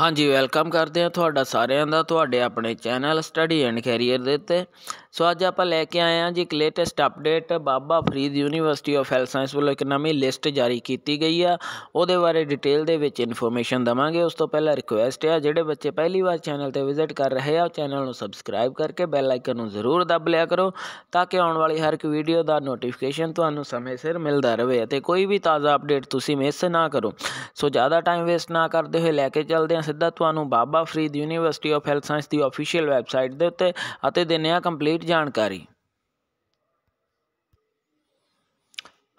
ਹਾਂਜੀ ਵੈਲਕਮ ਕਰਦੇ ਆ ਤੁਹਾਡਾ ਸਾਰਿਆਂ ਦਾ ਤੁਹਾਡੇ ਆਪਣੇ ਚੈਨਲ ਸਟੱਡੀ ਐਂਡ ਕੈਰੀਅਰ ਦੇ ਉੱਤੇ ਸੋ ਅੱਜ ਆਪਾਂ ਲੈ ਕੇ ਆਏ ਹਾਂ ਜੀ ਇੱਕ latest update Baba Farid university of health science ਵੱਲੋਂ ਇੱਕ ਨਵੀਂ ਲਿਸਟ ਜਾਰੀ ਕੀਤੀ ਗਈ ਆ ਉਹਦੇ ਬਾਰੇ ਡਿਟੇਲ ਦੇ ਵਿੱਚ ਇਨਫੋਰਮੇਸ਼ਨ ਦਵਾਂਗੇ ਉਸ ਤੋਂ ਪਹਿਲਾਂ ਰਿਕੁਐਸਟ ਹੈ ਜਿਹੜੇ ਬੱਚੇ ਪਹਿਲੀ ਵਾਰ ਚੈਨਲ ਤੇ ਵਿਜ਼ਿਟ ਕਰ ਰਹੇ ਆ ਚੈਨਲ ਨੂੰ ਸਬਸਕ੍ਰਾਈਬ ਕਰਕੇ ਬੈਲ ਆਈਕਨ ਨੂੰ ਜ਼ਰੂਰ ਦਬ ਲਿਆ ਕਰੋ ਤਾਂ ਕਿ ਆਉਣ ਵਾਲੀ ਹਰ ਇੱਕ ਵੀਡੀਓ ਦਾ ਨੋਟੀਫਿਕੇਸ਼ਨ ਤੁਹਾਨੂੰ ਸਮੇਂ ਸਿਰ ਮਿਲਦਾ ਰਹੇ ਅਤੇ ਕੋਈ ਵੀ ਤਾਜ਼ਾ ਅਪਡੇਟ ਤੁਸੀਂ ਮਿਸ ਨਾ ਕਰੋ ਸੋ ਜ਼ਿਆਦਾ ਟਾਈਮ ਵੇਸਟ ਨਾ ਕਰਦੇ ਹੋਏ ਲੈ ਕੇ ਚੱਲਦੇ ਹਾਂ ਸਿੱਧਾ ਤੁਹਾਨੂੰ Baba Farid university of health science ਦੀ ਅਫੀਸ਼ੀਅਲ ਵੈਬਸਾਈਟ ਦੇ ਉੱਤੇ ਅਤੇ ਦਿਨਿਆ ਆ ਕੰਪਲੀਟ ਜਾਣਕਾਰੀ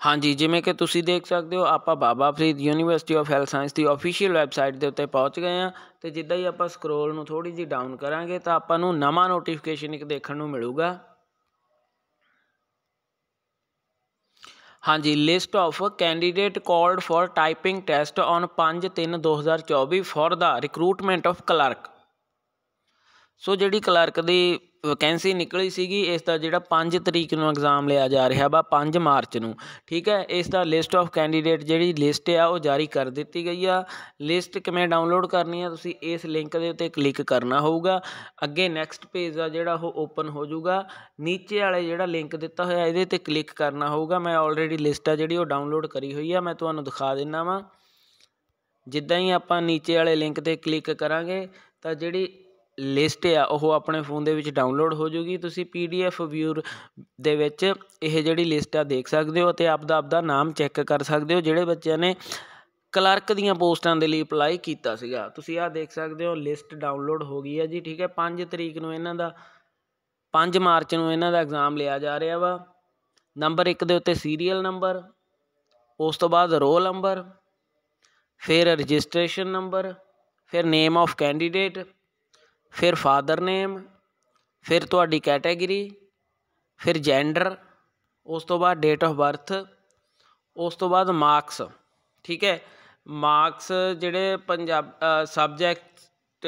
ਹਾਂਜੀ ਜਿਵੇਂ ਕਿ ਤੁਸੀਂ ਦੇਖ ਸਕਦੇ ਹੋ ਆਪਾਂ Baba Farid university of health science ਦੀ ਅਫੀਸ਼ੀਅਲ ਵੈਬਸਾਈਟ ਦੇ ਉੱਤੇ ਪਹੁੰਚ ਗਏ ਆ ਤੇ ਜਿੱਦਾਂ ਹੀ ਆਪਾਂ ਸਕਰੋਲ ਨੂੰ ਥੋੜੀ ਜੀ ਡਾਊਨ ਕਰਾਂਗੇ ਤਾਂ ਆਪਾਂ ਨੂੰ ਨਵਾਂ ਨੋਟੀਫਿਕੇਸ਼ਨ ਇੱਕ ਦੇਖਣ ਨੂੰ ਮਿਲੂਗਾ ਹਾਂਜੀ list of candidate called for typing test on 5/3/2024 for the recruitment of clerk so ਜਿਹੜੀ ਕਲਰਕ ਦੀ ਵੈਕੈਂਸੀ ਨਿਕਲੀ ਸੀਗੀ ਇਸ ਦਾ ਜਿਹੜਾ 5 ਤਰੀਕ ਨੂੰ ਐਗਜ਼ਾਮ ਲਿਆ ਜਾ ਰਿਹਾ ਵਾ 5 ਮਾਰਚ ਨੂੰ ਠੀਕ ਹੈ ਇਸ ਦਾ ਲਿਸਟ ਆਫ ਕੈਂਡੀਡੇਟ ਜਿਹੜੀ ਲਿਸਟ ਆ ਉਹ ਜਾਰੀ ਕਰ ਦਿੱਤੀ ਗਈ ਆ ਲਿਸਟ ਕਿਵੇਂ ਡਾਊਨਲੋਡ ਕਰਨੀ ਆ ਤੁਸੀਂ ਇਸ ਲਿੰਕ ਦੇ ਉੱਤੇ ਕਲਿੱਕ ਕਰਨਾ ਹੋਊਗਾ ਅੱਗੇ ਨੈਕਸਟ ਪੇਜ ਆ ਜਿਹੜਾ ਉਹ ਓਪਨ ਹੋ ਜਾਊਗਾ ਨੀਚੇ ਵਾਲੇ ਜਿਹੜਾ ਲਿੰਕ ਦਿੱਤਾ ਹੋਇਆ ਇਹਦੇ ਤੇ ਕਲਿੱਕ ਕਰਨਾ ਹੋਊਗਾ ਮੈਂ ਆਲਰੇਡੀ ਲਿਸਟ ਆ ਜਿਹੜੀ ਉਹ ਡਾਊਨਲੋਡ ਕਰੀ ਹੋਈ ਆ ਮੈਂ ਤੁਹਾਨੂੰ ਦਿਖਾ ਦਿੰਨਾ ਵਾਂ ਜਿੱਦਾਂ ਹੀ ਆਪਾਂ ਨੀਚੇ ਵਾਲੇ ਲਿੰਕ ਤੇ ਕਲਿੱਕ ਕਰਾਂਗੇ ਤਾਂ ਜਿਹੜੀ ਲਿਸਟ ਆ ਉਹ ਆਪਣੇ ਫੋਨ ਦੇ ਵਿੱਚ ਡਾਊਨਲੋਡ ਹੋ ਜੂਗੀ ਤੁਸੀਂ ਪੀਡੀਐਫ ਵਿਊਰ ਦੇ ਵਿੱਚ ਇਹ ਜਿਹੜੀ ਲਿਸਟ ਆ ਦੇਖ ਸਕਦੇ ਹੋ ਤੇ ਆਪਦਾ ਆਪਦਾ ਨਾਮ ਚੈੱਕ ਕਰ ਸਕਦੇ ਹੋ ਜਿਹੜੇ ਬੱਚਿਆਂ ਨੇ ਕਲਰਕ ਦੀਆਂ ਪੋਸਟਾਂ ਦੇ ਲਈ ਅਪਲਾਈ ਕੀਤਾ ਸੀਗਾ ਤੁਸੀਂ ਆ ਦੇਖ ਸਕਦੇ ਹੋ ਲਿਸਟ ਡਾਊਨਲੋਡ ਹੋ ਗਈ ਹੈ ਜੀ ਠੀਕ ਹੈ 5 ਤਰੀਕ ਨੂੰ ਇਹਨਾਂ ਦਾ 5 ਮਾਰਚ ਨੂੰ ਇਹਨਾਂ ਦਾ ਐਗਜ਼ਾਮ ਲਿਆ ਜਾ ਰਿਹਾ ਵਾ ਨੰਬਰ 1 ਦੇ ਉੱਤੇ ਸੀਰੀਅਲ ਨੰਬਰ ਉਸ ਤੋਂ ਬਾਅਦ ਰੋਲ ਨੰਬਰ ਫਿਰ ਰਜਿਸਟ੍ਰੇਸ਼ਨ ਨੰਬਰ ਫਿਰ ਨੇਮ ਆਫ ਕੈਂਡੀਡੇਟ ਫਿਰ ਫਾਦਰ ਨੇਮ ਫਿਰ ਤੁਹਾਡੀ ਕੈਟਾਗਰੀ ਫਿਰ ਜੈਂਡਰ ਉਸ ਤੋਂ ਬਾਅਦ ਡੇਟ ਆਫ ਬਰਥ ਉਸ ਤੋਂ ਬਾਅਦ ਮਾਰਕਸ ਠੀਕ ਹੈ ਮਾਰਕਸ ਜਿਹੜੇ ਪੰਜਾਬ ਸਬਜੈਕਟ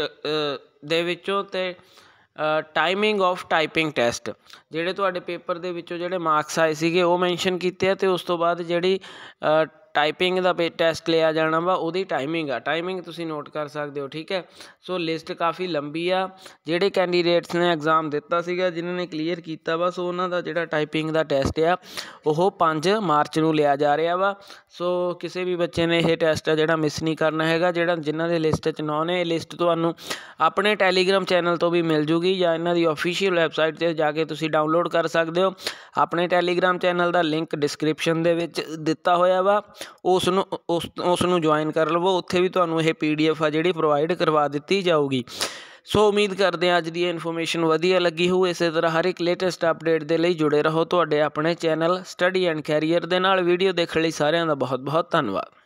ਦੇ ਵਿੱਚੋਂ ਤੇ ਟਾਈਮਿੰਗ ਆਫ ਟਾਈਪਿੰਗ ਟੈਸਟ ਜਿਹੜੇ ਤੁਹਾਡੇ ਪੇਪਰ ਦੇ ਵਿੱਚੋਂ ਜਿਹੜੇ ਮਾਰਕਸ ਆਏ ਸੀਗੇ ਉਹ ਮੈਂਸ਼ਨ ਕੀਤੇ ਆ ਤੇ ਉਸ ਤੋਂ ਬਾਅਦ ਜਿਹੜੀ ਟਾਈਪਿੰਗ ਦਾ ਪੇ ਟੈਸਟ ਲਿਆ ਜਾਣਾ ਵਾ ਉਹਦੀ ਟਾਈਮਿੰਗ ਆ ਟਾਈਮਿੰਗ ਤੁਸੀਂ ਨੋਟ ਕਰ ਸਕਦੇ ਹੋ ਠੀਕ ਹੈ ਸੋ ਲਿਸਟ ਕਾਫੀ ਲੰਬੀ ਆ ਜਿਹੜੇ ਕੈਂਡੀਡੇਟਸ ਨੇ ਐਗਜ਼ਾਮ ਦਿੱਤਾ ਸੀਗਾ ਜਿਨ੍ਹਾਂ ਨੇ ਕਲੀਅਰ ਕੀਤਾ ਵਾ ਸੋ ਉਹਨਾਂ ਦਾ ਜਿਹੜਾ ਟਾਈਪਿੰਗ ਦਾ ਟੈਸਟ ਆ ਉਹ 5 ਮਾਰਚ ਨੂੰ ਲਿਆ ਜਾ ਰਿਹਾ ਵਾ ਸੋ ਕਿਸੇ ਵੀ ਬੱਚੇ ਨੇ ਇਹ ਟੈਸਟ ਆ ਜਿਹੜਾ ਮਿਸ ਨਹੀਂ ਕਰਨਾ ਹੈਗਾ ਜਿਹੜਾ ਜਿਨ੍ਹਾਂ ਦੇ ਲਿਸਟ 'ਚ ਨਾ ਨੇ ਇਹ ਲਿਸਟ ਤੁਹਾਨੂੰ ਆਪਣੇ ਟੈਲੀਗ੍ਰam ਚੈਨਲ ਤੋਂ ਵੀ ਮਿਲ ਜੂਗੀ ਜਾਂ ਇਹਨਾਂ ਦੀ ਅਫੀਸ਼ੀਅਲ ਵੈਬਸਾਈਟ ਤੇ ਜਾ ਕੇ ਤੁਸੀਂ ਡਾਊਨਲੋਡ ਕਰ ਸਕਦੇ ਹੋ ਆਪਣੇ ਟੈਲੀਗ੍ਰam ਚੈਨਲ ਦਾ ਲਿੰਕ ਡਿਸਕ੍ਰਿਪਸ਼ਨ ਦੇ ਵਿੱਚ ਦਿੱਤਾ ਹੋਇਆ ਵਾ ਉਸ ਨੂੰ ਉਸ ਨੂੰ ਜੁਆਇਨ ਕਰ ਲਵੋ ਉੱਥੇ ਵੀ ਤੁਹਾਨੂੰ ਇਹ ਪੀਡੀਐਫ ਆ ਜਿਹੜੀ ਪ੍ਰੋਵਾਈਡ ਕਰਵਾ ਦਿੱਤੀ ਜਾਊਗੀ ਸੋ ਉਮੀਦ ਕਰਦੇ ਹਾਂ ਅੱਜ ਦੀ ਇਨਫੋਰਮੇਸ਼ਨ ਵਧੀਆ ਲੱਗੀ ਹੋਊ ਇਸੇ ਤਰ੍ਹਾਂ ਹਰ ਇੱਕ ਲੇਟੈਸਟ ਅਪਡੇਟ ਦੇ ਲਈ ਜੁੜੇ ਰਹੋ ਤੁਹਾਡੇ ਆਪਣੇ ਚੈਨਲ ਸਟੱਡੀ ਐਂਡ ਕੈਰੀਅਰ ਦੇ ਨਾਲ ਵੀਡੀਓ ਦੇਖਣ ਲਈ ਸਾਰਿਆਂ ਦਾ ਬਹੁਤ ਬਹੁਤ ਧੰਨਵਾਦ